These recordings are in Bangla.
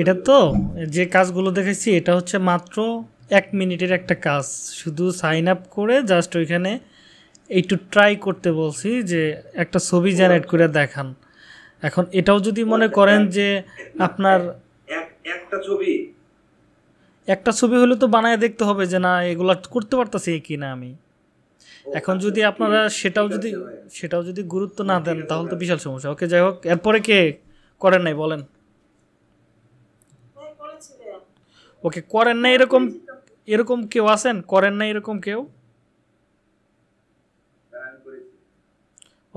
এটা তো যে কাজগুলো দেখেছি এটা হচ্ছে মাত্র এক মিনিটের একটা কাজ শুধু সাইন আপ করে জাস্ট ওইখানে একটু ট্রাই করতে বলছি যে একটা ছবি জেনারেট করে দেখান এখন এটাও যদি মনে করেন যে আপনার একটা ছবি একটা ছবি হলে তো বানায় দেখতে হবে যে না এগুলো করতে পারতাছি কি না আমি এখন আচ্ছা, যদি আপনারা সেটাও যদি সেটাও যদি গুরুত্ব না দেন তাহলে তো বিশাল সমস্যা ওকে যাই হোক এরপরে কে করেন নাই বলেন ওকে করেন না এরকম এরকম কেউ আছেন করেন না এরকম কেউ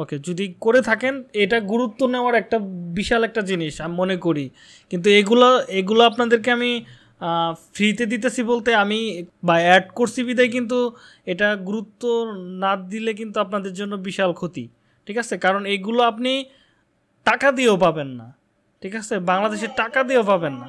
ওকে যদি করে থাকেন এটা গুরুত্ব নেওয়ার একটা বিশাল একটা জিনিস আমি মনে করি কিন্তু এগুলো এগুলো আপনাদেরকে আমি ফ্রিতে দিতেছি বলতে আমি বা অ্যাড করছি বিদায় কিন্তু এটা গুরুত্ব না দিলে কিন্তু আপনাদের জন্য বিশাল ক্ষতি ঠিক আছে কারণ এগুলো আপনি টাকা দিয়েও পাবেন না ঠিক আছে বাংলাদেশে টাকা দিয়েও পাবেন না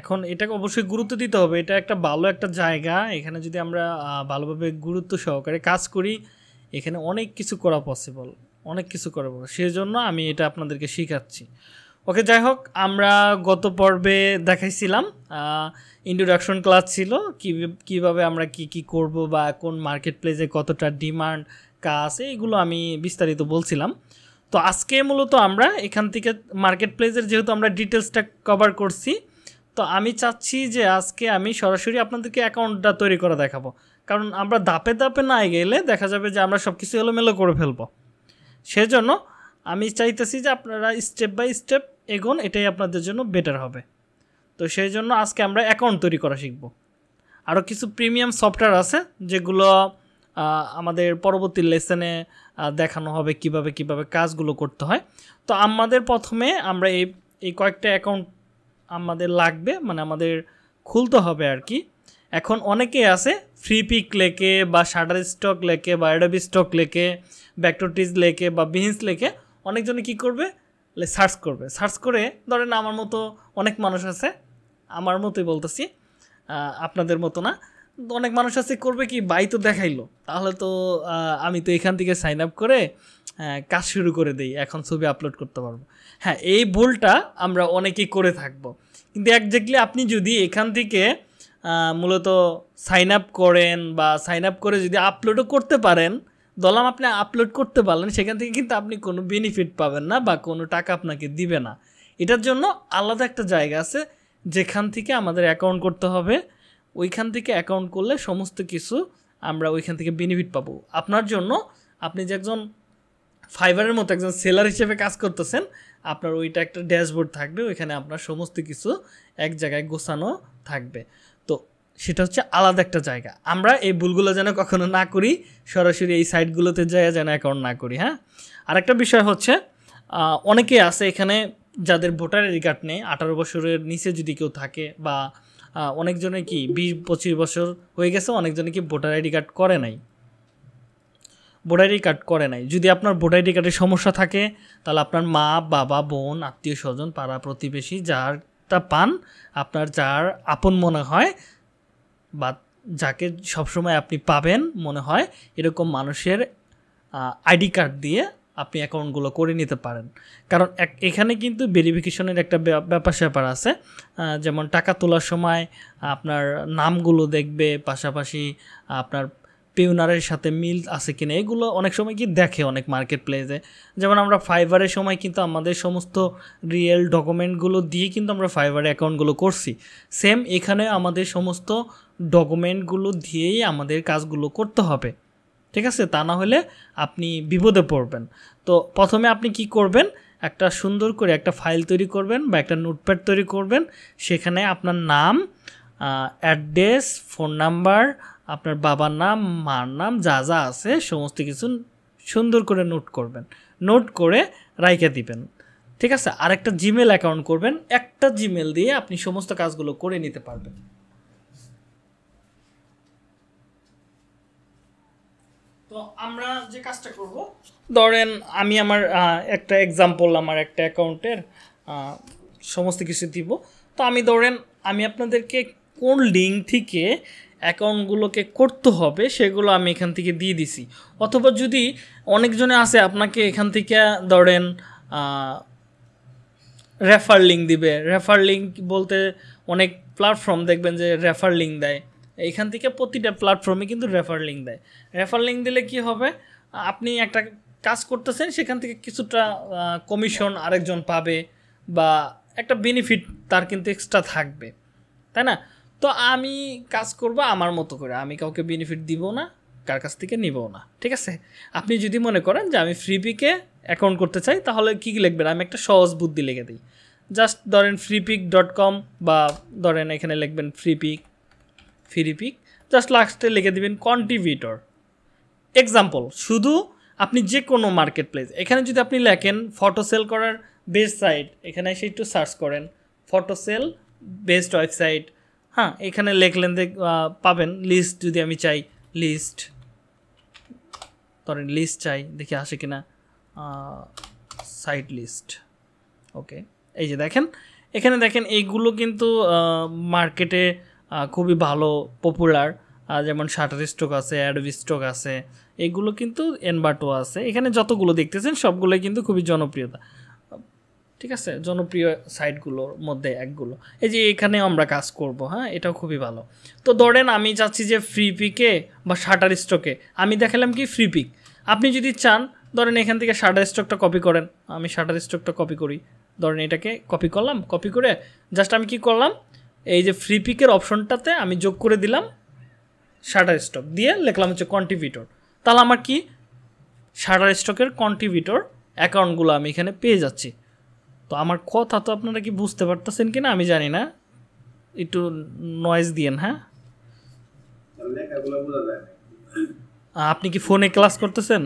এখন এটাকে অবশ্যই গুরুত্ব দিতে হবে এটা একটা ভালো একটা জায়গা এখানে যদি আমরা ভালোভাবে গুরুত্ব সহকারে কাজ করি এখানে অনেক কিছু করা পসিবল অনেক কিছু করা পসিবল সেজন্য আমি এটা আপনাদেরকে শেখাচ্ছি ওকে যাই হোক আমরা গত পর্বে দেখাইছিলাম ইন্ট্রোডাকশন ক্লাস ছিল কীভাবে আমরা কি কি করব বা কোন মার্কেট প্লেসে কতটা ডিমান্ড কাজ এইগুলো আমি বিস্তারিত বলছিলাম তো আজকে মূলত আমরা এখান থেকে মার্কেট প্লেসের যেহেতু আমরা ডিটেলসটা কভার করছি তো আমি চাচ্ছি যে আজকে আমি সরাসরি আপনাদেরকে অ্যাকাউন্টটা তৈরি করে দেখাবো কারণ আমরা ধাপে ধাপে না গেলে দেখা যাবে যে আমরা সব কিছু এলোমেলো করে ফেলবো সেজন্য আমি চাইতেছি যে আপনারা স্টেপ বাই স্টেপ এগোন এটাই আপনাদের জন্য বেটার হবে তো সেই জন্য আজকে আমরা অ্যাকাউন্ট তৈরি করা শিখব আরও কিছু প্রিমিয়াম সফটওয়্যার আছে যেগুলো আমাদের পরবর্তী লেসনে দেখানো হবে কিভাবে কিভাবে কাজগুলো করতে হয় তো আমাদের প্রথমে আমরা এই এই কয়েকটা অ্যাকাউন্ট আমাদের লাগবে মানে আমাদের খুলতে হবে আর কি এখন অনেকে আছে ফ্রি পিক লেকে বা শাটার স্টক লেকে বা অ্যাডোবি স্টক লেকে ব্যাকটোটিজ লেকে বা বিহিন্স লেকে অনেকজনে কি করবে সার্চ করবে সার্চ করে ধরেন আমার মতো অনেক মানুষ আছে আমার মতোই বলতেছি আপনাদের মতো না অনেক মানুষ আছে করবে কি বাই তো দেখাইলো তাহলে তো আমি তো এখান থেকে সাইন আপ করে হ্যাঁ, কাজ শুরু করে দিই এখন ছবি আপলোড করতে পারবো হ্যাঁ এই ভুলটা আমরা অনেকেই করে থাকবো কিন্তু একজাক্টলি আপনি যদি এখান থেকে মূলত সাইন আপ করেন বা সাইন আপ করে যদি আপলোডও করতে পারেন দলাম আপনি আপলোড করতে পারলেন সেখান থেকে কিন্তু আপনি কোনো বেনিফিট পাবেন না বা কোনো টাকা আপনাকে দিবে না এটার জন্য আলাদা একটা জায়গা আছে যেখান থেকে আমাদের অ্যাকাউন্ট করতে হবে ওইখান থেকে অ্যাকাউন্ট করলে সমস্ত কিছু আমরা ওইখান থেকে বেনিফিট পাবো আপনার জন্য আপনি যে একজন ফাইবারের মতো একজন সেলার হিসেবে কাজ করতেছেন আপনার ওইটা একটা ড্যাশবোর্ড থাকবে ওইখানে আপনার সমস্ত কিছু এক জায়গায় গোছানো থাকবে তো সেটা হচ্ছে আলাদা একটা জায়গা আমরা এই ভুলগুলো যেন কখনো না করি সরাসরি এই সাইটগুলোতে যায় যেন অ্যাকাউন্ট না করি হ্যাঁ আর একটা বিষয় হচ্ছে অনেকে আছে এখানে যাদের ভোটার আইডি কার্ড নেই আঠারো বছরের নিচে যদি কেউ থাকে বা অনেকজনে কি বিশ পঁচিশ বছর হয়ে গেছে অনেকজনে কি ভোটার আইডি কার্ড করে নাই ভোট আইডি কার্ড করে নাই যদি আপনার ভোট আইডি কার্ডের সমস্যা থাকে তাহলে আপনার মা বাবা বোন আত্মীয় স্বজন পাড়া প্রতিবেশী যারটা পান আপনার যার আপন মনে হয় বা যাকে সবসময় আপনি পাবেন মনে হয় এরকম মানুষের আইডি কার্ড দিয়ে আপনি অ্যাকাউন্টগুলো করে নিতে পারেন কারণ এখানে কিন্তু ভেরিফিকেশনের একটা ব্যাপার স্যাপার আছে যেমন টাকা তোলার সময় আপনার নামগুলো দেখবে পাশাপাশি আপনার পিউনারের সাথে মিল আছে কি না এগুলো অনেক সময় কি দেখে অনেক মার্কেট প্লেসে যেমন আমরা ফাইবারের সময় কিন্তু আমাদের সমস্ত রিয়েল ডকুমেন্টগুলো দিয়ে কিন্তু আমরা ফাইবারের অ্যাকাউন্টগুলো করছি সেম এখানে আমাদের সমস্ত ডকুমেন্টগুলো দিয়েই আমাদের কাজগুলো করতে হবে ঠিক আছে তা না হলে আপনি বিপদে পড়বেন তো প্রথমে আপনি কি করবেন একটা সুন্দর করে একটা ফাইল তৈরি করবেন বা একটা নোটপ্যাড তৈরি করবেন সেখানে আপনার নাম অ্যাড্রেস ফোন নাম্বার আপনার বাবার নাম মার নাম যা যা আছে সমস্ত কিছু সুন্দর করে নোট করবেন নোট করে রাইকে দিবেন ঠিক আছে আরেকটা জিমেল অ্যাকাউন্ট করবেন একটা জিমেল দিয়ে আপনি সমস্ত কাজগুলো করে নিতে পারবেন তো আমরা যে কাজটা করব ধরেন আমি আমার একটা এক্সাম্পল আমার একটা অ্যাকাউন্টের সমস্ত কিছু দিব তো আমি ধরেন আমি আপনাদেরকে কোন লিঙ্ক থেকে অ্যাকাউন্টগুলোকে করতে হবে সেগুলো আমি এখান থেকে দিয়ে দিছি অথবা যদি অনেকজনে আছে আপনাকে এখান থেকে ধরেন রেফার লিঙ্ক দিবে রেফার লিঙ্ক বলতে অনেক প্ল্যাটফর্ম দেখবেন যে রেফার লিঙ্ক দেয় এখান থেকে প্রতিটা প্ল্যাটফর্মে কিন্তু রেফার লিঙ্ক দেয় রেফার লিঙ্ক দিলে কি হবে আপনি একটা কাজ করতেছেন সেখান থেকে কিছুটা কমিশন আরেকজন পাবে বা একটা বেনিফিট তার কিন্তু এক্সট্রা থাকবে তাই না তো আমি কাজ করব আমার মতো করে আমি কাউকে বেনিফিট দিব না কার কাছ থেকে নিবও না ঠিক আছে আপনি যদি মনে করেন যে আমি ফ্রিপিকে অ্যাকাউন্ট করতে চাই তাহলে কী কী লিখবেন আমি একটা সহজ বুদ্ধি লিখে দিই জাস্ট ধরেন ফ্রিপিক ডট কম বা ধরেন এখানে লিখবেন ফ্রিপিক ফ্রিপিক জাস্ট লাস্টে লিখে দেবেন কন্ট্রিবিউটর এক্সাম্পল শুধু আপনি যে কোনো মার্কেট প্লেস এখানে যদি আপনি লেখেন ফটো সেল করার বেস্ট সাইট এখানে এসে একটু সার্চ করেন ফটো সেল বেস্ট ওয়েবসাইট হ্যাঁ এখানে লেখলেন পাবেন লিস্ট যদি আমি চাই লিস্ট ধরেন লিস্ট চাই দেখি আসে কিনা সাইট লিস্ট ওকে এই যে দেখেন এখানে দেখেন এইগুলো কিন্তু মার্কেটে খুবই ভালো পপুলার যেমন শাটার স্টক আছে অ্যাডভি স্টক আছে এগুলো কিন্তু এনবাটো আছে এখানে যতগুলো দেখতেছেন সবগুলোই কিন্তু খুবই জনপ্রিয়তা ঠিক আছে জনপ্রিয় সাইটগুলোর মধ্যে একগুলো এই যে এখানে আমরা কাজ করব হ্যাঁ এটাও খুবই ভালো তো ধরেন আমি চাচ্ছি যে ফ্রি পিকে বা শাটার স্টকে আমি দেখালাম কি ফ্রি পিক আপনি যদি চান ধরেন এখান থেকে শাটার স্টকটা কপি করেন আমি শাটার স্টকটা কপি করি ধরেন এটাকে কপি করলাম কপি করে জাস্ট আমি কি করলাম এই যে ফ্রি পিকের অপশনটাতে আমি যোগ করে দিলাম শাটার স্টক দিয়ে লিখলাম হচ্ছে কন্ট্রিবিউটর তাহলে আমার কি শাটার স্টকের কন্ট্রিবিউটর অ্যাকাউন্টগুলো আমি এখানে পেয়ে যাচ্ছি তো আমার কথা তো আপনারা কি বুঝতে পারতেছেন কি না আমি জানি না একটু নয়েজ দিয়েন হ্যাঁ আপনি কি ফোনে ক্লাস করতেছেন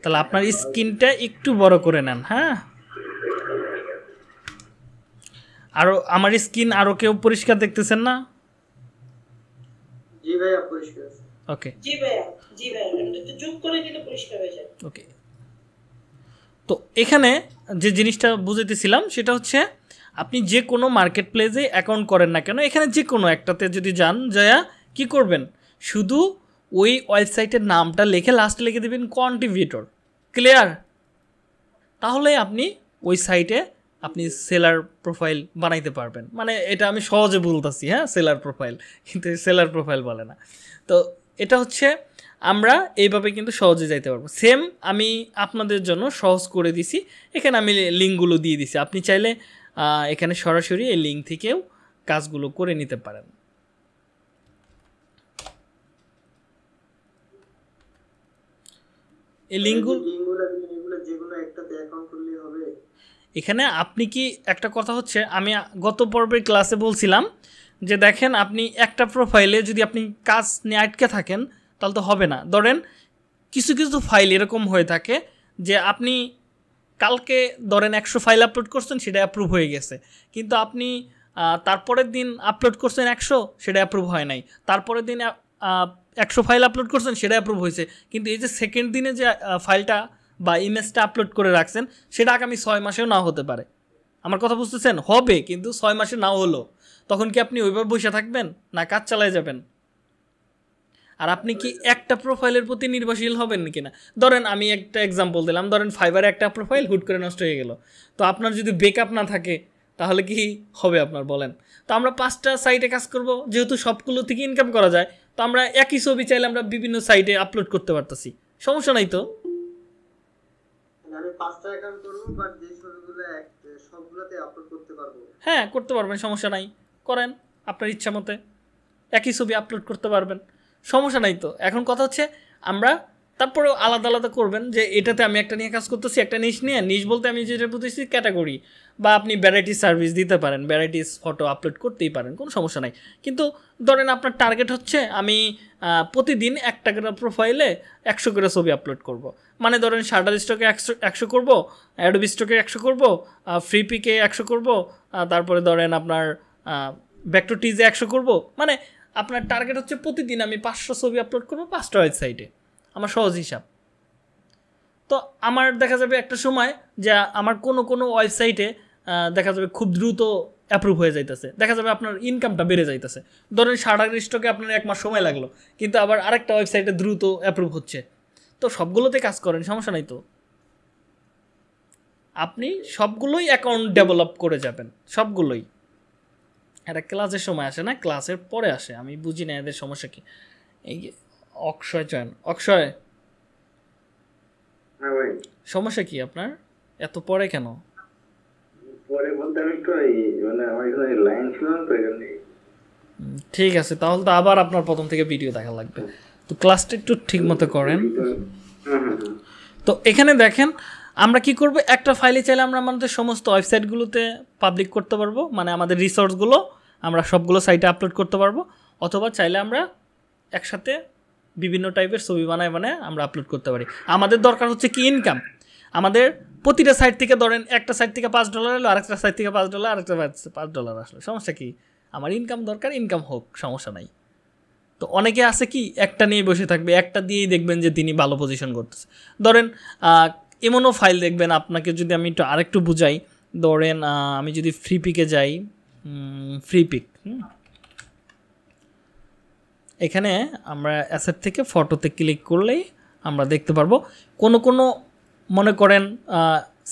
তাহলে আপনার স্ক্রিনটা একটু বড় করে নেন হ্যাঁ আরও আমার স্কিন আরও কেউ পরিষ্কার দেখতেছেন না ওকে ওকে তো এখানে যে জিনিসটা বুঝাইতেছিলাম সেটা হচ্ছে আপনি যে কোনো মার্কেট প্লেসে অ্যাকাউন্ট করেন না কেন এখানে যে কোনো একটাতে যদি যান যায়া কি করবেন শুধু ওই ওয়েবসাইটের নামটা লিখে লাস্টে লিখে দেবেন কন্ট্রিবিউটর ক্লিয়ার তাহলে আপনি ওই সাইটে আপনি সেলার প্রোফাইল বানাইতে পারবেন মানে এটা আমি সহজে বলতেছি হ্যাঁ সেলার প্রোফাইল কিন্তু সেলার প্রোফাইল বলে না তো এটা হচ্ছে আমরা এইভাবে কিন্তু সহজে যাইতে পারবো সেম আমি আপনাদের জন্য সহজ করে দিছি এখানে আমি লিঙ্কগুলো দিয়ে দিছি আপনি চাইলে এখানে সরাসরি এই লিঙ্ক থেকেও কাজগুলো করে নিতে পারেন এই লিঙ্কগুলো এখানে আপনি কি একটা কথা হচ্ছে আমি গত পর্বের ক্লাসে বলছিলাম যে দেখেন আপনি একটা প্রোফাইলে যদি আপনি কাজ নিয়ে আটকে থাকেন তাহলে তো হবে না ধরেন কিছু কিছু ফাইল এরকম হয়ে থাকে যে আপনি কালকে ধরেন একশো ফাইল আপলোড করছেন সেটা অ্যাপ্রুভ হয়ে গেছে কিন্তু আপনি তারপরের দিন আপলোড করছেন একশো সেটা অ্যাপ্রুভ হয় নাই তারপরের দিন একশো ফাইল আপলোড করছেন সেটা অ্যাপ্রুভ হয়েছে কিন্তু এই যে সেকেন্ড দিনে যে ফাইলটা বা ইমেজটা আপলোড করে রাখছেন সেটা আগামী ছয় মাসেও না হতে পারে আমার কথা বুঝতেছেন হবে কিন্তু ছয় মাসে না হলো তখন কি আপনি ওইভাবে বসে থাকবেন না কাজ চালায় যাবেন আর আপনি কি একটা প্রোফাইলের প্রতি নির্ভরশীল হবেন কি না ধরেন আমি একটা এক্সাম্পল দিলাম ধরেন ফাইবারে একটা প্রোফাইল হুট করে নষ্ট হয়ে গেল তো আপনার যদি বেকআপ না থাকে তাহলে কি হবে আপনার বলেন তো আমরা পাঁচটা সাইটে কাজ করব যেহেতু সবগুলো থেকে ইনকাম করা যায় তো আমরা একই ছবি চাইলে আমরা বিভিন্ন সাইটে আপলোড করতে পারতেছি সমস্যা নাই তো হ্যাঁ করতে পারবেন সমস্যা নাই করেন আপনার ইচ্ছা মতে একই ছবি আপলোড করতে পারবেন সমস্যা নাই তো এখন কথা হচ্ছে আমরা তারপরে আলাদা আলাদা করবেন যে এটাতে আমি একটা নিয়ে কাজ করতেছি একটা নিশ নিয়ে নিশ বলতে আমি যেটা বুঝতেছি ক্যাটাগরি বা আপনি ভ্যারাইটিস সার্ভিস দিতে পারেন ভ্যারাইটিস ফটো আপলোড করতেই পারেন কোনো সমস্যা নাই কিন্তু ধরেন আপনার টার্গেট হচ্ছে আমি প্রতিদিন একটা করে প্রোফাইলে একশো করে ছবি আপলোড করব। মানে ধরেন শার্টার স্টকে একশো একশো করবো অ্যাডোবি স্টকে একশো করবো ফ্রিপিকে একশো করবো তারপরে ধরেন আপনার ব্যাক টু টিজে একশো করবো মানে আপনার টার্গেট হচ্ছে প্রতিদিন আমি পাঁচশো ছবি আপলোড করবো পাঁচটা ওয়েবসাইটে আমার সহজ হিসাব তো আমার দেখা যাবে একটা সময় যে আমার কোনো কোনো ওয়েবসাইটে দেখা যাবে খুব দ্রুত অ্যাপ্রুভ হয়ে যাইতেছে দেখা যাবে আপনার ইনকামটা বেড়ে যাইতেছে ধরেন সারা স্টকে আপনার এক মাস সময় লাগলো কিন্তু আবার আরেকটা ওয়েবসাইটে দ্রুত অ্যাপ্রুভ হচ্ছে তো সবগুলোতে কাজ করেন সমস্যা নাই তো আপনি সবগুলোই অ্যাকাউন্ট ডেভেলপ করে যাবেন সবগুলোই এটা ক্লাসের সময় আসে না ক্লাসের পরে আসে আমি বুঝি না এদের সমস্যা কি এই অক্ষয় চয়ন অক্ষয় হ্যাঁ সমস্যা কি আপনার এত পরে কেন পরে বলতে আমি মানে আমার এখানে লাইন ছিল তো এখানে ঠিক আছে তাহলে তো আবার আপনার প্রথম থেকে ভিডিও দেখা লাগবে তো ক্লাসটা একটু ঠিক মতো করেন তো এখানে দেখেন আমরা কি করব একটা ফাইলে চাইলে আমরা আমাদের সমস্ত ওয়েবসাইটগুলোতে পাবলিক করতে পারবো মানে আমাদের রিসোর্সগুলো আমরা সবগুলো সাইটে আপলোড করতে পারবো অথবা চাইলে আমরা একসাথে বিভিন্ন টাইপের ছবি বানায় বানায় আমরা আপলোড করতে পারি আমাদের দরকার হচ্ছে কি ইনকাম আমাদের প্রতিটা সাইট থেকে ধরেন একটা সাইট থেকে পাঁচ ডলার এলো আরেকটা সাইট থেকে পাঁচ ডলার আরেকটা পাঁচ ডলার আসলো সমস্যা কি আমার ইনকাম দরকার ইনকাম হোক সমস্যা নাই তো অনেকে আছে কি একটা নিয়ে বসে থাকবে একটা দিয়েই দেখবেন যে তিনি ভালো পজিশন করতেছে ধরেন এমনও ফাইল দেখবেন আপনাকে যদি আমি একটু আরেকটু বুঝাই ধরেন আমি যদি ফ্রি পিকে যাই ফ্রি পিক এখানে আমরা অ্যাসেট থেকে ফটোতে ক্লিক করলেই আমরা দেখতে পারবো কোনো কোনো মনে করেন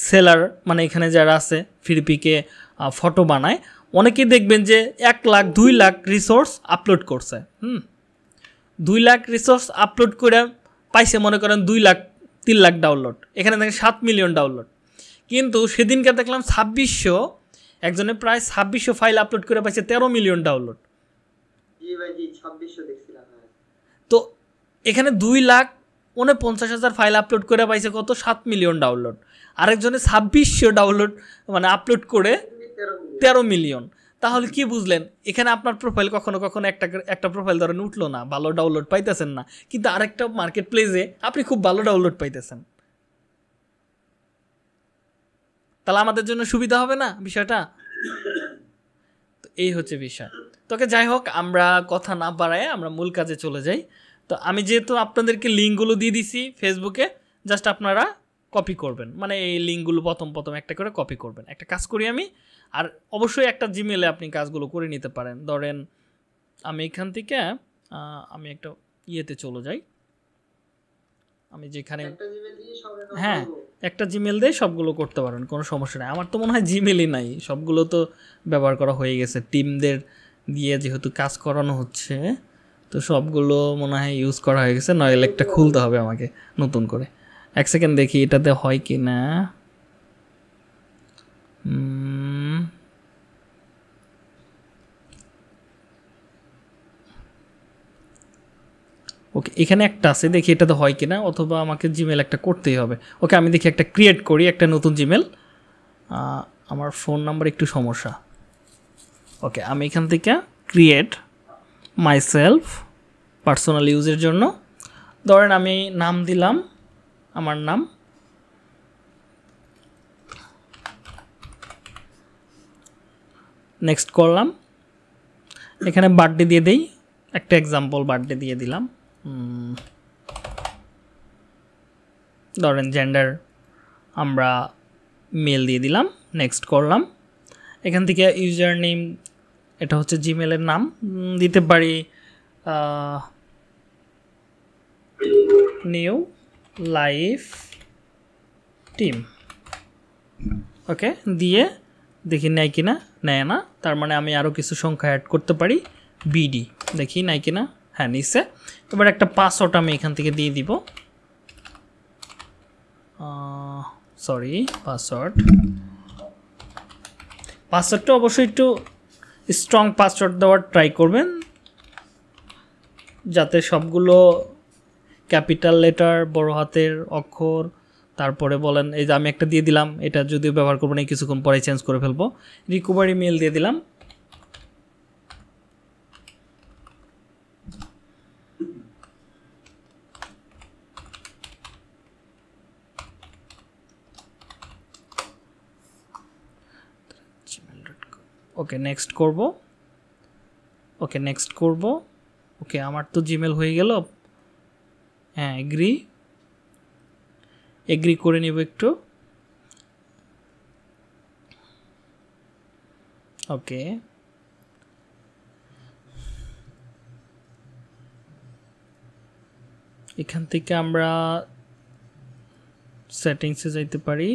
সেলার মানে এখানে যারা আছে ফ্রি পিকে ফটো বানায় অনেকেই দেখবেন যে এক লাখ দুই লাখ রিসোর্স আপলোড করছে হুম দুই লাখ রিসোর্স আপলোড করে পাইছে মনে করেন দুই লাখ তিন লাখ ডাউনলোড এখানে দেখেন সাত মিলিয়ন ডাউনলোড কিন্তু সেদিনকে দেখলাম ছাব্বিশশো একজনে প্রায় ছাব্বিশশো ফাইল আপলোড করে পাইছে তেরো মিলিয়ন হ্যাঁ। ডাউনলোড তো এখানে দুই লাখ উনপঞ্চাশ হাজার ফাইল আপলোড করে পাইছে কত সাত মিলিয়ন ডাউনলোড আরেকজনে ছাব্বিশশো ডাউনলোড মানে আপলোড করে তেরো মিলিয়ন তাহলে কি বুঝলেন এখানে আপনার প্রোফাইল কখনো কখনো একটা একটা প্রোফাইল ধরেন উঠলো না ভালো ডাউনলোড পাইতেছেন না কিন্তু আরেকটা মার্কেট প্লেসে আপনি খুব ভালো ডাউনলোড পাইতেছেন তাহলে আমাদের জন্য সুবিধা হবে না বিষয়টা তো এই হচ্ছে বিষয় তোকে যাই হোক আমরা কথা না বাড়ায় আমরা মূল কাজে চলে যাই তো আমি যেহেতু আপনাদেরকে লিঙ্কগুলো দিয়ে দিছি ফেসবুকে জাস্ট আপনারা কপি করবেন মানে এই লিঙ্কগুলো প্রথম প্রথম একটা করে কপি করবেন একটা কাজ করি আমি আর অবশ্যই একটা জিমেলে আপনি কাজগুলো করে নিতে পারেন ধরেন আমি এখান থেকে আমি একটা ইয়েতে চলে যাই আমি যেখানে হ্যাঁ একটা জিমেল দিয়ে সবগুলো করতে পারেন কোনো সমস্যা নেই আমার তো মনে হয় জিমেলই নাই সবগুলো তো ব্যবহার করা হয়ে গেছে টিমদের দিয়ে যেহেতু কাজ করানো হচ্ছে তো সবগুলো মনে হয় ইউজ করা হয়ে গেছে নয় একটা খুলতে হবে আমাকে নতুন করে এক সেকেন্ড দেখি এটাতে হয় কি না ওকে এখানে একটা আছে দেখি এটা তো হয় কিনা অথবা আমাকে জিমেল একটা করতেই হবে ওকে আমি দেখি একটা ক্রিয়েট করি একটা নতুন জিমেল আমার ফোন নাম্বার একটু সমস্যা ওকে আমি এখান থেকে ক্রিয়েট মাইসেলফ পার্সোনাল ইউজের জন্য ধরেন আমি নাম দিলাম আমার নাম নেক্সট করলাম এখানে বার্থডে দিয়ে দেই একটা এক্সাম্পল বার্থডে দিয়ে দিলাম ধরেন জেন্ডার আমরা মেল দিয়ে দিলাম নেক্সট করলাম এখান থেকে ইউজার নেম এটা হচ্ছে জিমেলের নাম দিতে পারি নিউ লাইফ টিম ওকে দিয়ে দেখি নেয় কিনা নেয় না তার মানে আমি আরও কিছু সংখ্যা অ্যাড করতে পারি বিডি দেখি নেয় কিনা হ্যাঁ নিচে এবার একটা পাসওয়ার্ড আমি এখান থেকে দিয়ে দিব সরি পাসওয়ার্ড পাসওয়ার্ডটা অবশ্যই একটু স্ট্রং পাসওয়ার্ড দেওয়ার ট্রাই করবেন যাতে সবগুলো ক্যাপিটাল লেটার বড় হাতের অক্ষর তারপরে বলেন এই যে আমি একটা দিয়ে দিলাম এটা যদিও ব্যবহার করবো না কিছুক্ষণ পরে চেঞ্জ করে ফেলবো রিকোভারি মেল দিয়ে দিলাম ওকে নেক্সট করব ওকে নেক্সট করব ওকে আমার তো জিমেল হয়ে গেল হ্যাঁ এগ্রি এগ্রি করে নেব একটু ওকে এখান থেকে আমরা সেটিংসে যাইতে পারি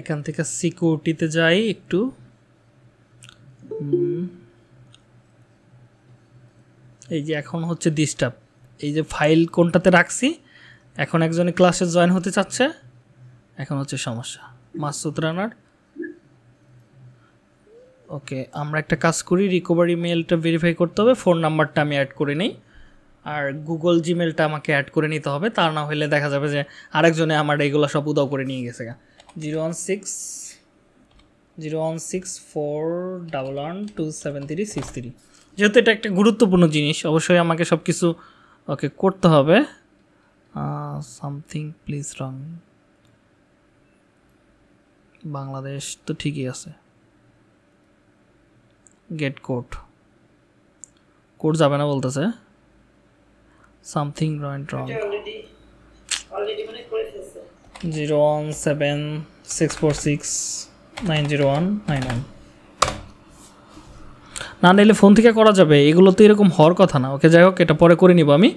এখান থেকে সিকিউরিটিতে যাই একটু এই যে এখন হচ্ছে ডিস্টার্ব এই যে ফাইল কোনটাতে রাখছি এখন একজনে ক্লাসে জয়েন হতে চাচ্ছে এখন হচ্ছে সমস্যা মাসুদ রানার ওকে আমরা একটা কাজ করি রিকভারি মেলটা ভেরিফাই করতে হবে ফোন নাম্বারটা আমি অ্যাড করে নিই আর গুগল জিমেলটা আমাকে অ্যাড করে নিতে হবে তা না হলে দেখা যাবে যে আরেকজনে আমার এইগুলো সব উদাও করে নিয়ে গেছে zero one six zero one six four double one two seven three six three যেহেতু এটা একটা গুরুত্বপূর্ণ জিনিস অবশ্যই আমাকে সব কিছু ওকে করতে হবে সামথিং প্লিজ রং বাংলাদেশ তো ঠিকই আছে গেট কোড কোড যাবে না বলতেছে something went wrong zero one seven six four six nine zero one nine one না নিলে ফোন থেকে করা যাবে এগুলো তো এরকম হওয়ার কথা না ওকে যাই হোক এটা পরে করে নিব আমি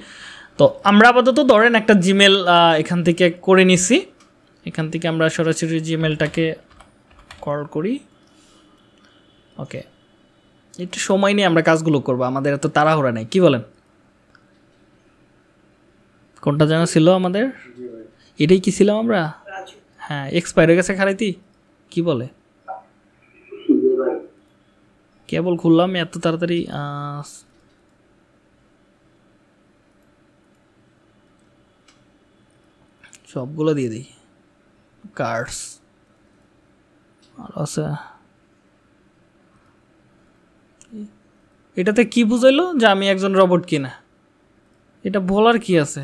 তো আমরা আপাতত ধরেন একটা জিমেল এখান থেকে করে নিছি এখান থেকে আমরা সরাসরি জিমেলটাকে কল করি ওকে একটু সময় নিয়ে আমরা কাজগুলো করবো আমাদের এত তাড়াহুড়া নেই কি বলেন কোনটা যেন ছিল আমাদের এটাই কি ছিলাম আমরা হ্যাঁ এক্সপায়ার হয়ে গেছে খারাইতি কি বলে কেবল খুললাম এত তাড়াতাড়ি সবগুলো দিয়ে দিই কার্ডস আর আছে এটাতে কি বুঝাইলো যে আমি একজন রবট কিনা এটা বলার কি আছে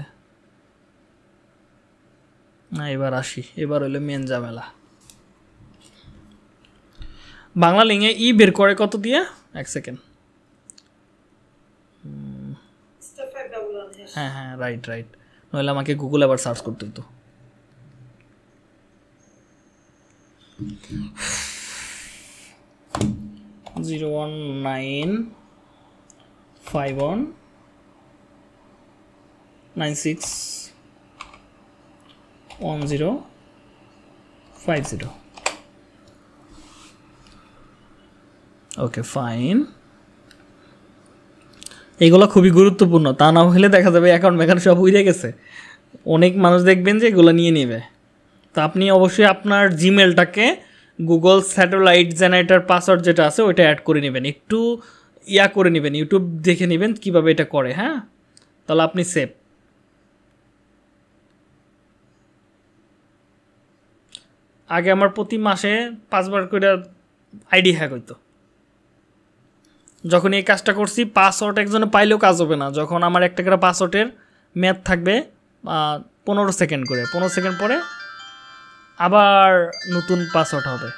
না এবার আসি এবার হইলো মেন ঝামেলা বাংলা লিঙে ই বের করে কত দিয়ে এক সেকেন্ড হ্যাঁ হ্যাঁ রাইট রাইট নইলে আমাকে গুগল আবার সার্চ করতে হতো zero one nine five one nine six one zero five zero okay fine এগুলো খুবই গুরুত্বপূর্ণ তা না হলে দেখা যাবে অ্যাকাউন্ট ম্যাকাউন্ট সব উড়ে গেছে অনেক মানুষ দেখবেন যে এগুলো নিয়ে নেবে তা আপনি অবশ্যই আপনার জিমেলটাকে গুগল স্যাটেলাইট জেনারেটার পাসওয়ার্ড যেটা আছে ওইটা অ্যাড করে নেবেন একটু ইয়া করে নেবেন ইউটিউব দেখে নেবেন কীভাবে এটা করে হ্যাঁ তাহলে আপনি সেফ আগে আমার প্রতি মাসে পাঁচবার করে আইডি হ্যাক হইতো যখন এই কাজটা করছি পাসওয়ার্ড একজনে পাইলেও কাজ হবে না যখন আমার একটা করে পাসওয়ার্ডের ম্যাথ থাকবে পনেরো সেকেন্ড করে পনেরো সেকেন্ড পরে আবার নতুন পাসওয়ার্ড হবে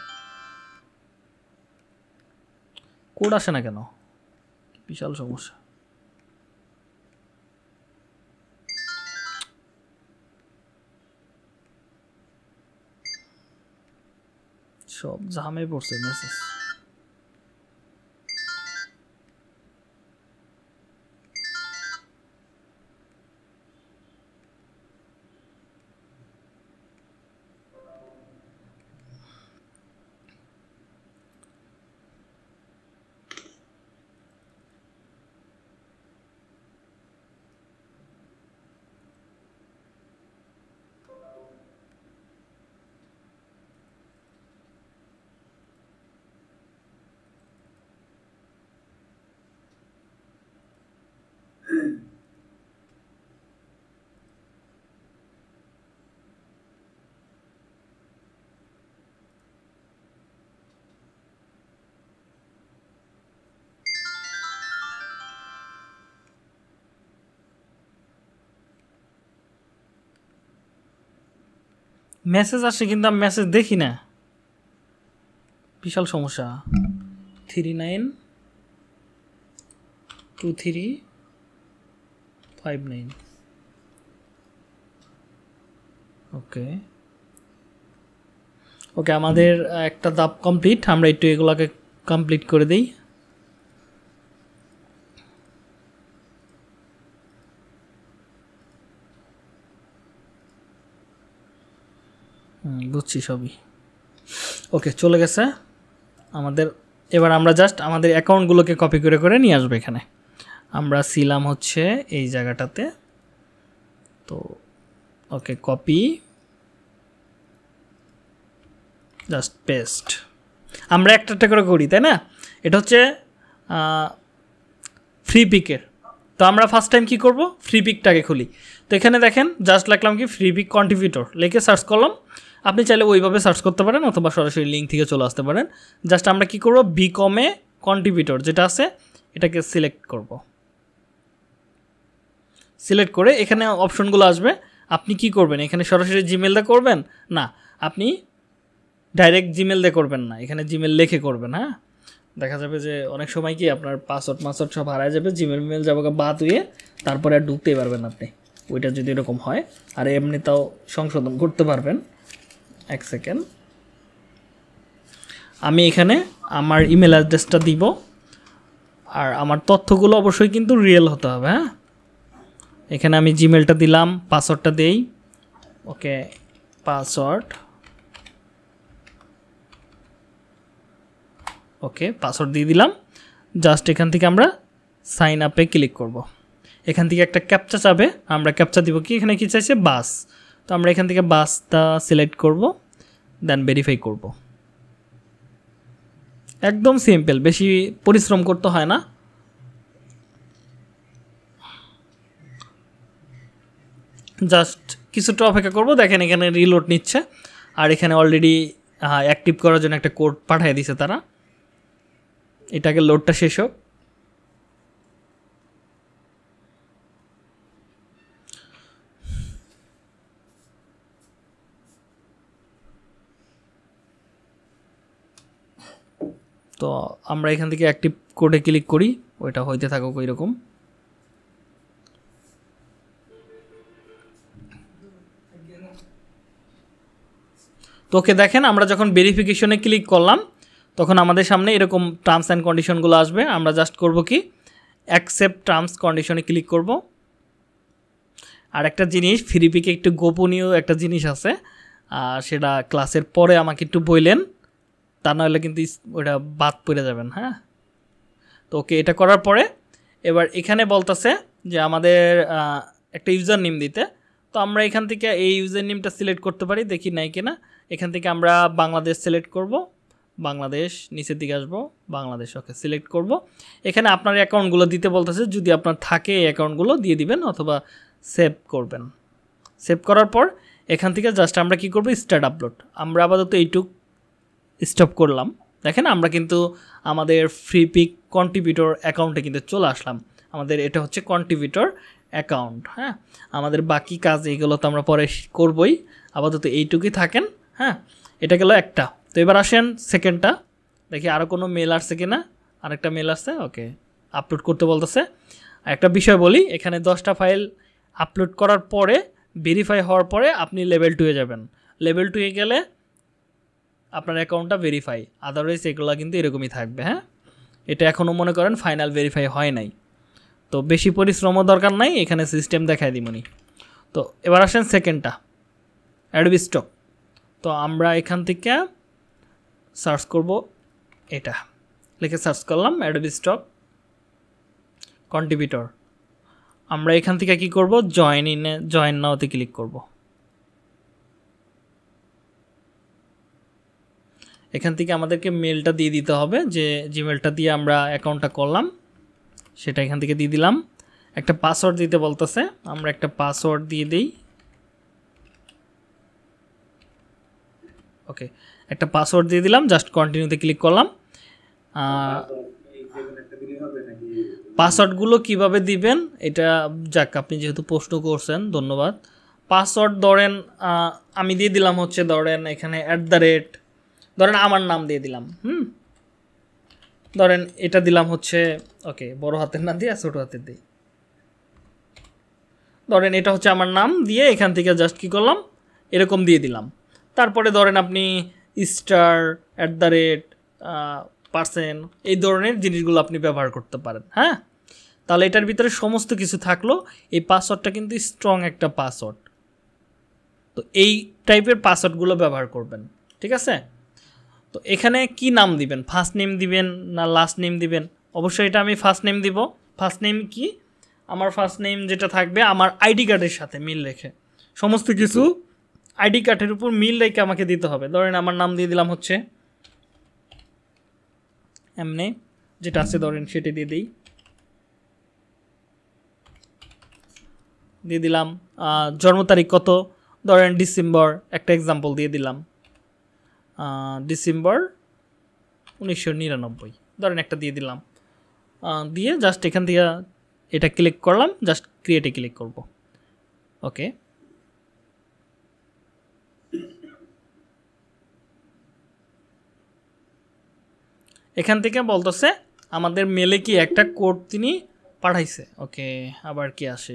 কোড আসে না কেন বিশাল সমস্যা shop, za me por message আসে কিন্তু আমি মেসেজ দেখি না বিশাল সমস্যা three nine two three five nine okay okay আমাদের একটা দাপ কমপ্লিট আমরা একটু এগুলাকে কমপ্লিট করে দিই বুঝছি সবই ওকে চলে গেছে আমাদের এবার আমরা জাস্ট আমাদের অ্যাকাউন্টগুলোকে কপি করে করে নিয়ে আসবো এখানে আমরা ছিলাম হচ্ছে এই জায়গাটাতে তো ওকে কপি জাস্ট পেস্ট আমরা একটা একটা করে করি তাই না এটা হচ্ছে ফ্রি পিকের তো আমরা ফার্স্ট টাইম কি করব ফ্রি পিকটাকে খুলি তো এখানে দেখেন জাস্ট লাগলাম কি ফ্রি পিক কন্ট্রিবিউটর লিখে সার্চ করলাম আপনি চাইলে ওইভাবে সার্চ করতে পারেন অথবা সরাসরি লিঙ্ক থেকে চলে আসতে পারেন জাস্ট আমরা কি করব বিকমে কন্ট্রিবিউটর যেটা আছে এটাকে সিলেক্ট করব সিলেক্ট করে এখানে অপশনগুলো আসবে আপনি কি করবেন এখানে সরাসরি জিমেল দিয়ে করবেন না আপনি ডাইরেক্ট জিমেল দিয়ে করবেন না এখানে জিমেল লেখে করবেন হ্যাঁ দেখা যাবে যে অনেক সময় কি আপনার পাসওয়ার্ড মাসওয়ার্ড সব হারায় যাবে জিমেল মেল যাবো বাদ হয়ে তারপরে আর ঢুকতেই পারবেন আপনি ওইটা যদি এরকম হয় আর এমনিতেও সংশোধন করতে পারবেন এক সেকেন্ড আমি এখানে আমার ইমেল অ্যাড্রেসটা দিব আর আমার তথ্যগুলো অবশ্যই কিন্তু রিয়েল হতে হবে হ্যাঁ এখানে আমি জিমেলটা দিলাম পাসওয়ার্ডটা দেই ওকে পাসওয়ার্ড ওকে পাসওয়ার্ড দিয়ে দিলাম জাস্ট এখান থেকে আমরা সাইন আপে ক্লিক করব। এখান থেকে একটা ক্যাপচা চাবে আমরা ক্যাপচা দিব কি এখানে কি চাইছে বাস তো আমরা এখান থেকে বাসটা সিলেক্ট করব দেন ভেরিফাই করব একদম সিম্পল বেশি পরিশ্রম করতে হয় না জাস্ট কিছুটা অপেক্ষা করব দেখেন এখানে রিলোড নিচ্ছে আর এখানে অলরেডি অ্যাক্টিভ করার জন্য একটা কোড পাঠিয়ে দিছে তারা এটাকে লোডটা শেষ হোক তো আমরা এখান থেকে অ্যাক্টিভ কোডে ক্লিক করি ওইটা হইতে থাকুক ওই রকম তো ওকে দেখেন আমরা যখন ভেরিফিকেশনে ক্লিক করলাম তখন আমাদের সামনে এরকম টার্মস অ্যান্ড কন্ডিশনগুলো আসবে আমরা জাস্ট করব কি অ্যাকসেপ্ট টার্মস কন্ডিশনে ক্লিক করব আর একটা জিনিস ফ্রিপিকে একটু গোপনীয় একটা জিনিস আছে সেটা ক্লাসের পরে আমাকে একটু বললেন তা নাহলে কিন্তু ওটা বাদ পড়ে যাবেন হ্যাঁ তো ওকে এটা করার পরে এবার এখানে বলতেছে যে আমাদের একটা ইউজার নেম দিতে তো আমরা এখান থেকে এই ইউজার নেমটা সিলেক্ট করতে পারি দেখি নাই কিনা এখান থেকে আমরা বাংলাদেশ সিলেক্ট করব বাংলাদেশ নিচের দিকে আসবো বাংলাদেশ ওকে সিলেক্ট করব এখানে আপনার অ্যাকাউন্টগুলো দিতে বলতেছে যদি আপনার থাকে এই অ্যাকাউন্টগুলো দিয়ে দিবেন অথবা সেভ করবেন সেভ করার পর এখান থেকে জাস্ট আমরা কি করব স্টার্ট আপলোড আমরা আপাতত এইটুক স্টপ করলাম দেখেন আমরা কিন্তু আমাদের ফ্রি পিক কন্ট্রিবিউটর অ্যাকাউন্টে কিন্তু চলে আসলাম আমাদের এটা হচ্ছে কন্ট্রিবিউটর অ্যাকাউন্ট হ্যাঁ আমাদের বাকি কাজ এগুলো তো আমরা পরে করবই আপাতত এইটুকুই থাকেন হ্যাঁ এটা গেল একটা তো এবার আসেন সেকেন্ডটা দেখি আরও কোনো মেল আসছে কি না আরেকটা মেল আসছে ওকে আপলোড করতে বলতেছে একটা বিষয় বলি এখানে দশটা ফাইল আপলোড করার পরে ভেরিফাই হওয়ার পরে আপনি লেভেল টুয়ে যাবেন লেভেল টুয়ে গেলে আপনার অ্যাকাউন্টটা ভেরিফাই আদারওয়াইজ এগুলো কিন্তু এরকমই থাকবে হ্যাঁ এটা এখনও মনে করেন ফাইনাল ভেরিফাই হয় নাই তো বেশি পরিশ্রমও দরকার নাই এখানে সিস্টেম দেখায় দিমনি তো এবার আসেন সেকেন্ডটা অ্যাডবি স্টক তো আমরা এখান থেকে সার্চ করব এটা লিখে সার্চ করলাম অ্যাডবি স্টক কন্ট্রিবিউটর আমরা এখান থেকে কি করব জয়েন ইনে জয়েন নাওতে ক্লিক করবো এখান থেকে আমাদেরকে মেলটা দিয়ে দিতে হবে যে জিমেলটা দিয়ে আমরা অ্যাকাউন্টটা করলাম সেটা এখান থেকে দিয়ে দিলাম একটা পাসওয়ার্ড দিতে বলতেছে আমরা একটা পাসওয়ার্ড দিয়ে দিই ওকে একটা পাসওয়ার্ড দিয়ে দিলাম জাস্ট কন্টিনিউতে ক্লিক করলাম পাসওয়ার্ডগুলো কিভাবে দিবেন এটা যাক আপনি যেহেতু প্রশ্ন করছেন ধন্যবাদ পাসওয়ার্ড ধরেন আমি দিয়ে দিলাম হচ্ছে ধরেন এখানে অ্যাট দ্য রেট ধরেন আমার নাম দিয়ে দিলাম হুম ধরেন এটা দিলাম হচ্ছে ওকে বড় হাতের না দিয়ে ছোটো হাতের দিই ধরেন এটা হচ্ছে আমার নাম দিয়ে এখান থেকে জাস্ট কী করলাম এরকম দিয়ে দিলাম তারপরে ধরেন আপনি star at the rate percent এই ধরনের জিনিসগুলো আপনি ব্যবহার করতে পারেন হ্যাঁ তাহলে এটার ভিতরে সমস্ত কিছু থাকলো এই পাসওয়ার্ডটা কিন্তু স্ট্রং একটা পাসওয়ার্ড তো এই টাইপের পাসওয়ার্ডগুলো ব্যবহার করবেন ঠিক আছে তো এখানে কি নাম দিবেন ফার্স্ট নেম দিবেন না লাস্ট নেম দিবেন অবশ্যই এটা আমি ফার্স্ট নেম দিব ফার্স্ট নেম কি আমার ফার্স্ট নেম যেটা থাকবে আমার আইডি কার্ডের সাথে মিল রেখে সমস্ত কিছু আইডি কার্ডের উপর মিল রেখে আমাকে দিতে হবে ধরেন আমার নাম দিয়ে দিলাম হচ্ছে এমনি যেটা আছে ধরেন সেটি দিয়ে দিই দিয়ে দিলাম জন্ম তারিখ কত ধরেন ডিসেম্বর একটা এক্সাম্পল দিয়ে দিলাম ডিসেম্বর উনিশশো নিরানব্বই ধরেন একটা দিয়ে দিলাম দিয়ে জাস্ট এখান থেকে এটা ক্লিক করলাম জাস্ট ক্রিয়েটে ক্লিক করব ওকে এখান থেকে বলতেছে আমাদের মেলে কি একটা কোড তিনি পাঠাইছে ওকে আবার কি আসে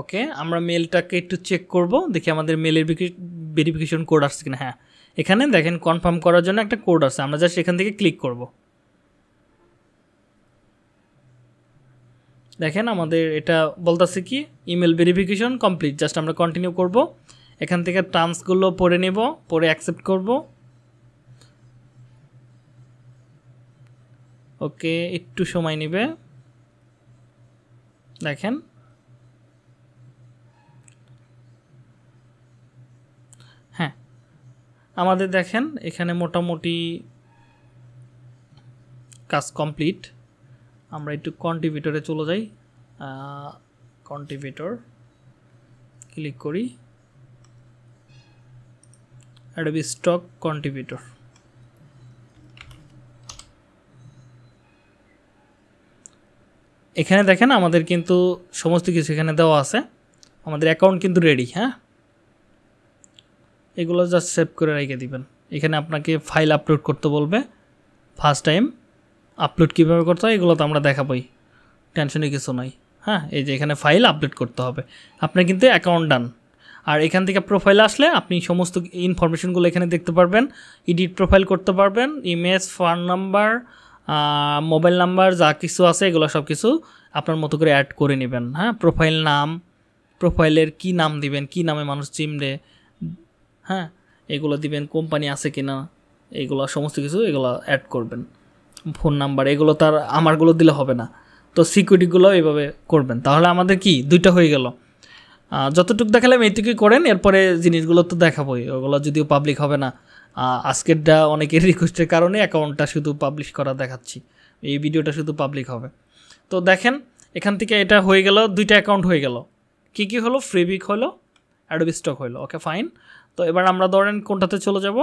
ওকে আমরা মেলটাকে একটু চেক করব দেখি আমাদের মেলের ভেরিফিকেশন কোড আসছে কিনা হ্যাঁ এখানে দেখেন কনফার্ম করার জন্য একটা কোড আছে আমরা জাস্ট এখান থেকে ক্লিক করব দেখেন আমাদের এটা বলতেছে কি ইমেল ভেরিফিকেশন কমপ্লিট জাস্ট আমরা কন্টিনিউ করব এখান থেকে টার্মসগুলো পড়ে নেব পরে অ্যাকসেপ্ট করব ওকে একটু সময় নেবে দেখেন আমাদের দেখেন এখানে মোটামুটি কাজ কমপ্লিট আমরা একটু কন্ট্রিবিউটরে চলে যাই কন্ট্রিবিউটর ক্লিক করি অ্যাডোবি স্টক কন্ট্রিবিউটর এখানে দেখেন আমাদের কিন্তু সমস্ত কিছু এখানে দেওয়া আছে আমাদের অ্যাকাউন্ট কিন্তু রেডি হ্যাঁ এগুলো জাস্ট সেভ করে রেখে দিবেন এখানে আপনাকে ফাইল আপলোড করতে বলবে ফার্স্ট টাইম আপলোড কীভাবে করতে হয় এগুলো তো আমরা দেখাবই টেনশনে কিছু নাই হ্যাঁ এই যে এখানে ফাইল আপলোড করতে হবে আপনার কিন্তু অ্যাকাউন্ট ডান আর এখান থেকে প্রোফাইল আসলে আপনি সমস্ত ইনফরমেশনগুলো এখানে দেখতে পারবেন এডিট প্রোফাইল করতে পারবেন image phone number mobile number যা কিছু আছে এগুলো সব কিছু আপনার মতো করে অ্যাড করে নেবেন হ্যাঁ প্রোফাইল নাম প্রোফাইলের কি নাম দিবেন কি নামে মানুষ চিমড়ে হ্যাঁ এগুলো দিবেন কোম্পানি আছে কি না এগুলো সমস্ত কিছু এগুলো অ্যাড করবেন ফোন নাম্বার এগুলো তার আমারগুলো দিলে হবে না তো সিকিউরিটিগুলো এভাবে করবেন তাহলে আমাদের কি দুইটা হয়ে গেল যতটুকু দেখালাম এইটুকুই করেন এরপরে জিনিসগুলো তো দেখাবোই ওগুলো যদিও পাবলিক হবে না আজকেরটা অনেকের রিকোয়েস্টের কারণে অ্যাকাউন্টটা শুধু পাবলিশ করা দেখাচ্ছি এই ভিডিওটা শুধু পাবলিক হবে তো দেখেন এখান থেকে এটা হয়ে গেল দুইটা অ্যাকাউন্ট হয়ে গেল কি কি হলো ফ্রিবিক হলো অ্যাডোবি স্টক হলো ওকে ফাইন তো এবার আমরা ধরেন কোনটাতে চলে যাব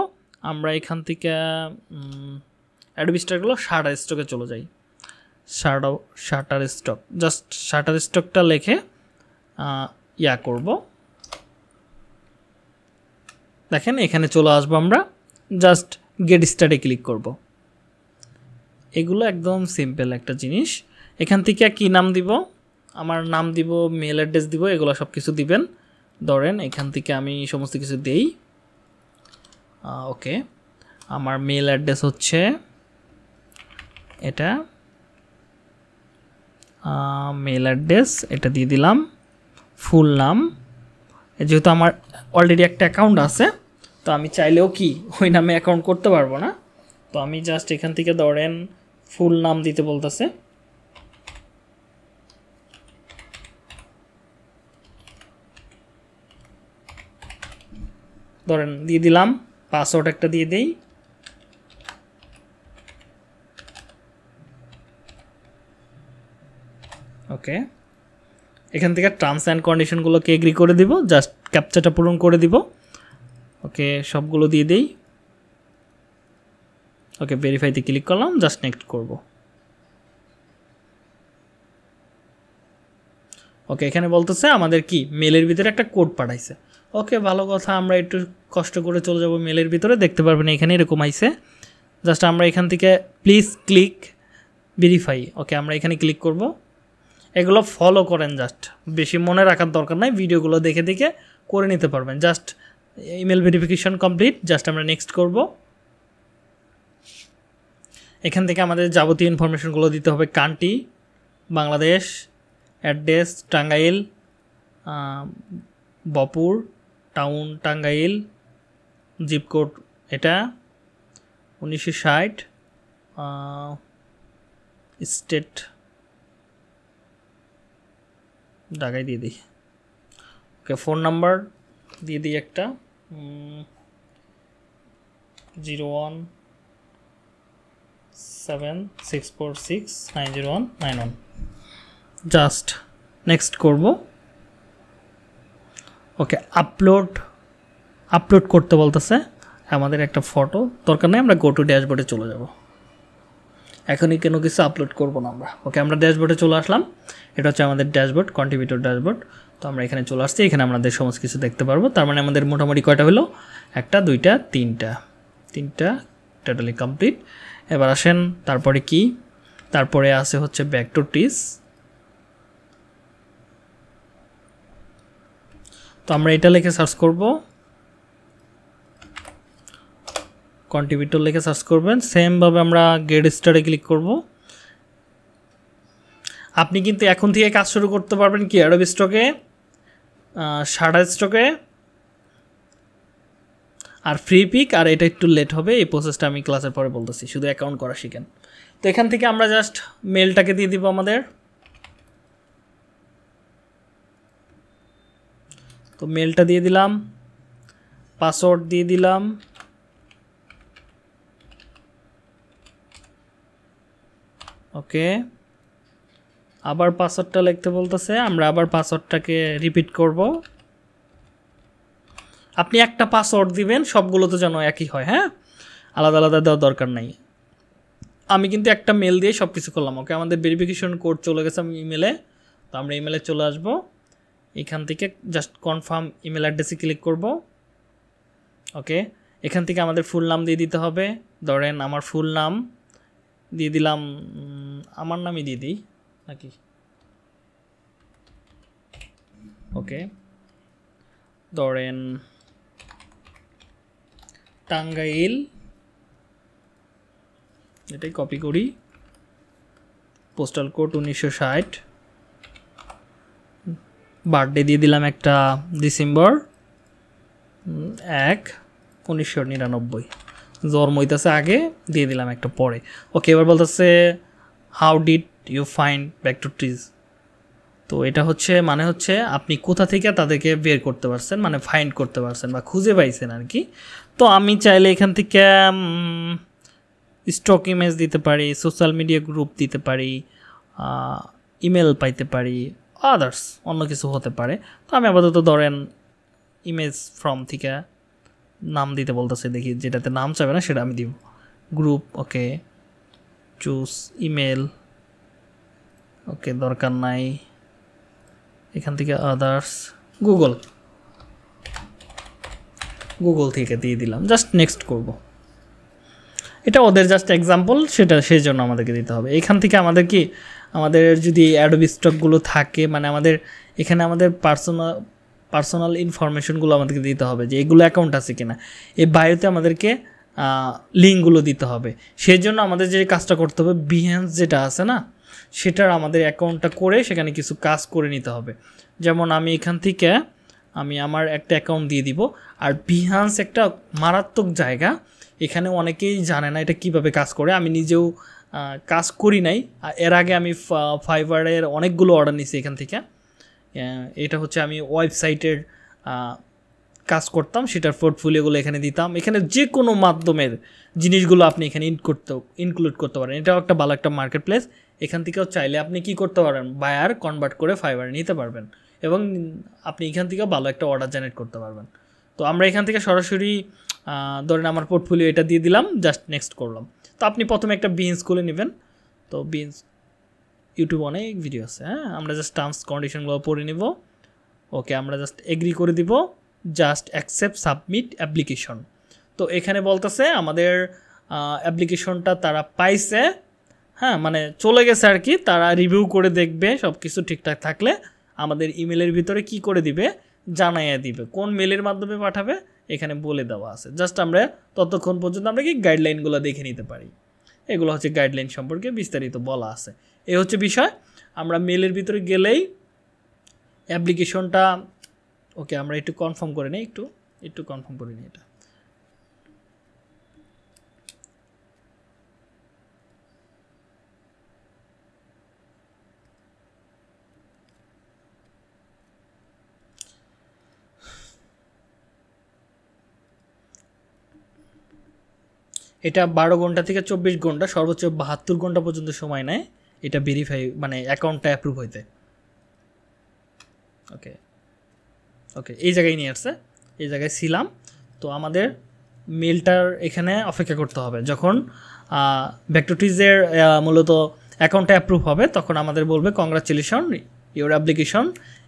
আমরা এখান থেকে অ্যাডভিস্টারগুলো শাটার স্টকে চলে যাই shutter Shutterstock just shutter স্টকটা লেখে ইয়া করব দেখেন এখানে চলে আসবো আমরা জাস্ট গেট স্টারে ক্লিক করব এগুলো একদম সিম্পল একটা জিনিস এখান থেকে কি নাম দিব আমার নাম দিব মেল অ্যাড্রেস দিব এগুলো সব কিছু দিবেন ধরেন এখান থেকে আমি সমস্ত কিছু দেই ওকে আমার মেল অ্যাড্রেস হচ্ছে এটা মেল অ্যাড্রেস এটা দিয়ে দিলাম ফুল নাম যেহেতু আমার অলরেডি একটা অ্যাকাউন্ট আছে তো আমি চাইলেও কি ওই নামে অ্যাকাউন্ট করতে পারবো না তো আমি জাস্ট এখান থেকে ধরেন ফুল নাম দিতে বলতেছে ধরেন দিয়ে দিলাম পাসওয়ার্ড একটা দিয়ে দেই ওকে এখান থেকে টার্মস অ্যান্ড কন্ডিশনগুলোকে এগ্রি করে দিব জাস্ট ক্যাপচাটা পূরণ করে দিব ওকে সবগুলো দিয়ে দেই ওকে ভেরিফাইতে ক্লিক করলাম জাস্ট নেক্সট করব ওকে এখানে বলতেছে আমাদের কি মেলের ভিতরে একটা কোড পাঠাইছে ওকে ভালো কথা আমরা একটু কষ্ট করে চলে যাব মেলের ভিতরে দেখতে পারবেন এখানে এরকম আইসে জাস্ট আমরা এখান থেকে প্লিজ ক্লিক ভেরিফাই ওকে আমরা এখানে ক্লিক করব এগুলো ফলো করেন জাস্ট বেশি মনে রাখার দরকার নাই ভিডিওগুলো দেখে দেখে করে নিতে পারবেন just email verification complete just আমরা নেক্সট করব এখান থেকে আমাদের যাবতীয় ইনফরমেশনগুলো দিতে হবে কান্টি বাংলাদেশ অ্যাড্রেস টাঙ্গাইল বপুর টাউন টাঙ্গাইল জিপকোড এটা উনিশশো ষাট স্টেট ঢাকায় দিয়ে দিই ওকে ফোন নাম্বার দিয়ে দিই একটা zero one seven six four six nine zero one nine one just next করবো ওকে আপলোড আপলোড করতে বলতেছে আমাদের একটা ফটো দরকার নেই আমরা গো টু ড্যাশবোর্ডে চলে যাব এখনই কেন কিছু আপলোড করব না আমরা ওকে আমরা ড্যাশবোর্ডে চলে আসলাম এটা হচ্ছে আমাদের ড্যাশবোর্ড কন্ট্রিবিউটর ড্যাশবোর্ড তো আমরা এখানে চলে আসছি এখানে আমাদের সমস্ত কিছু দেখতে পারবো তার মানে আমাদের মোটামুটি কয়টা হলো একটা দুইটা তিনটা তিনটা টোটালি কমপ্লিট এবার আসেন তারপরে কি তারপরে আছে হচ্ছে ব্যাক টু টিস তো আমরা এটা লিখে সার্চ করব কন্ট্রিবিউটর লিখে সার্চ করবেন সেমভাবে আমরা গেট স্টারে ক্লিক করব আপনি কিন্তু এখন থেকে কাজ শুরু করতে পারবেন কি অ্যাডোব স্টকে সারা স্টকে আর ফ্রি পিক আর এটা একটু লেট হবে এই প্রসেসটা আমি ক্লাসের পরে বলতেছি শুধু অ্যাকাউন্ট করা শিখেন তো এখান থেকে আমরা জাস্ট মেলটাকে দিয়ে দিব আমাদের তো মেলটা দিয়ে দিলাম পাসওয়ার্ড দিয়ে দিলাম ওকে আবার পাসওয়ার্ডটা লিখতে বলতেছে আমরা আবার পাসওয়ার্ডটাকে রিপিট করব আপনি একটা পাসওয়ার্ড দিবেন তো যেন একই হয় হ্যাঁ আলাদা আলাদা দেওয়ার দরকার নাই আমি কিন্তু একটা মেল দিয়ে সব কিছু করলাম ওকে আমাদের ভেরিফিকেশন কোড চলে গেছে আমি ইমেলে তো আমরা ইমেলে চলে আসবো এখান থেকে জাস্ট কনফার্ম ইমেল অ্যাড্রেসে ক্লিক করব ওকে এখান থেকে আমাদের ফুল নাম দিয়ে দিতে হবে ধরেন আমার ফুল নাম দিয়ে দিলাম আমার নামই দিয়ে দিই নাকি ওকে ধরেন টাঙ্গাইল এটাই কপি করি পোস্টাল কোড উনিশশো ষাট বার্থডে দিয়ে দিলাম একটা ডিসেম্বর এক উনিশশো নিরানব্বই জন্ম হইতেছে আগে দিয়ে দিলাম একটা পরে ওকে এবার বলতেছে how did you find back to trees তো এটা হচ্ছে মানে হচ্ছে আপনি কোথা থেকে তাদেরকে বের করতে পারছেন মানে ফাইন্ড করতে পারছেন বা খুঁজে পাইছেন আর কি তো আমি চাইলে এখান থেকে স্টক ইমেজ দিতে পারি সোশ্যাল মিডিয়া গ্রুপ দিতে পারি ইমেল পাইতে পারি আদার্স অন্য কিছু হতে পারে তো আমি আপাতত ধরেন ইমেজ ফ্রম থেকে নাম দিতে বলতেছে দেখি যেটাতে নাম চাবে না সেটা আমি দিব group okay choose email okay দরকার নাই এখান থেকে আদার্স গুগল গুগল থেকে দিয়ে দিলাম জাস্ট নেক্সট করব এটা ওদের জাস্ট এক্সাম্পল সেটা সেই জন্য আমাদেরকে দিতে হবে এখান থেকে আমাদের কি আমাদের যদি অ্যাডোবি স্টকগুলো থাকে মানে আমাদের এখানে আমাদের পার্সোনাল পার্সোনাল ইনফরমেশনগুলো আমাদেরকে দিতে হবে যে এগুলো অ্যাকাউন্ট আছে কি না এই বায়োতে আমাদেরকে লিঙ্কগুলো দিতে হবে সেই জন্য আমাদের যে কাজটা করতে হবে বিহেন্স যেটা আছে না সেটার আমাদের অ্যাকাউন্টটা করে সেখানে কিছু কাজ করে নিতে হবে যেমন আমি এখান থেকে আমি আমার একটা অ্যাকাউন্ট দিয়ে দিব আর বিহান্স একটা মারাত্মক জায়গা এখানে অনেকেই জানে না এটা কিভাবে কাজ করে আমি নিজেও কাজ করি নাই এর আগে আমি ফাইবারের অনেকগুলো অর্ডার নিছি এখান থেকে এটা হচ্ছে আমি ওয়েবসাইটের কাজ করতাম সেটার পোর্টফোলিওগুলো এখানে দিতাম এখানে যে কোনো মাধ্যমের জিনিসগুলো আপনি এখানে ইন করতে ইনক্লুড করতে পারেন এটাও একটা ভালো একটা মার্কেট প্লেস এখান থেকেও চাইলে আপনি কি করতে পারেন বায়ার কনভার্ট করে ফাইবার নিতে পারবেন এবং আপনি এখান থেকেও ভালো একটা অর্ডার জেনারেট করতে পারবেন তো আমরা এখান থেকে সরাসরি ধরেন আমার পোর্টফোলিও এটা দিয়ে দিলাম জাস্ট নেক্সট করলাম তো আপনি প্রথমে একটা বিনস খুলে নেবেন তো বিনস ইউটিউব অনেক ভিডিও আছে হ্যাঁ আমরা জাস্ট টার্মস কন্ডিশনগুলো পড়ে নেব ওকে আমরা জাস্ট এগ্রি করে দিব জাস্ট অ্যাকসেপ্ট সাবমিট অ্যাপ্লিকেশন তো এখানে বলতেছে আমাদের অ্যাপ্লিকেশনটা তারা পাইছে হ্যাঁ মানে চলে গেছে আর কি তারা রিভিউ করে দেখবে সব কিছু ঠিকঠাক থাকলে আমাদের ইমেলের ভিতরে কি করে দিবে জানাইয়া দিবে কোন মেলের মাধ্যমে পাঠাবে এখানে বলে দেওয়া আছে জাস্ট আমরা ততক্ষণ পর্যন্ত আমরা কি গাইডলাইনগুলো দেখে নিতে পারি এগুলো হচ্ছে গাইডলাইন সম্পর্কে বিস্তারিত বলা আছে এই হচ্ছে বিষয় আমরা মেলের ভিতরে গেলেই অ্যাপ্লিকেশনটা ওকে আমরা একটু কনফার্ম করে নিই একটু একটু কনফার্ম করে নিই এটা এটা বারো ঘন্টা থেকে চব্বিশ ঘন্টা সর্বোচ্চ বাহাত্তর ঘন্টা পর্যন্ত সময় নেয় এটা ভেরিফাই মানে অ্যাকাউন্টটা অ্যাপ্রুভ হইতে ওকে ওকে এই জায়গায় নিয়ে আসছে এই জায়গায় ছিলাম তো আমাদের মেলটার এখানে অপেক্ষা করতে হবে যখন ভ্যাক্টোটিজের মূলত অ্যাকাউন্টটা অ্যাপ্রুভ হবে তখন আমাদের বলবে কংগ্রাচুলেশন ইউর অ্যাপ্লিকেশন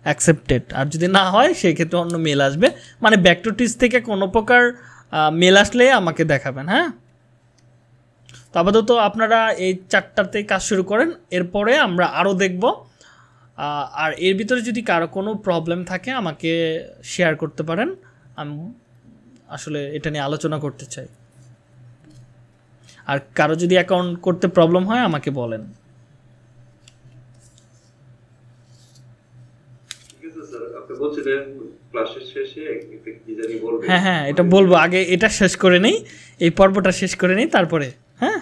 অ্যাকসেপ্টেড আর যদি না হয় সেক্ষেত্রে অন্য মেল আসবে মানে ব্যাকটোটিস থেকে কোনো প্রকার মেল আসলে আমাকে দেখাবেন হ্যাঁ তো আপাতত আপনারা এই চারটাতে কাজ শুরু করেন এরপরে আমরা আরও দেখব আর এর ভিতরে যদি কারো কোনো প্রবলেম থাকে আমাকে শেয়ার করতে পারেন আমি আসলে এটা নিয়ে আলোচনা করতে চাই আর কারো যদি অ্যাকাউন্ট করতে প্রবলেম হয় আমাকে বলেন হ্যাঁ হ্যাঁ এটা বলবো আগে এটা শেষ করে নেই এই পর্বটা শেষ করে নেই তারপরে হ্যাঁ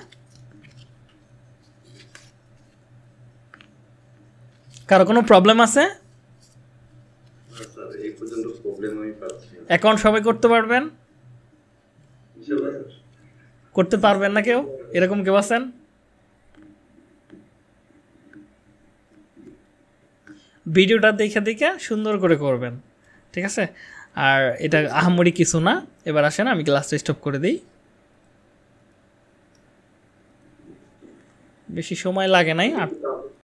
কারো কোনো প্রবলেম আছে অ্যাকাউন্ট সবাই করতে পারবেন করতে পারবেন না কেউ এরকম কেউ আছেন ভিডিওটা দেখে দেখে সুন্দর করে করবেন ঠিক আছে আর এটা আহামরি কিছু না এবার আসেন আমি ক্লাসটা স্টপ করে দিই বেশি সময় লাগে নাই আট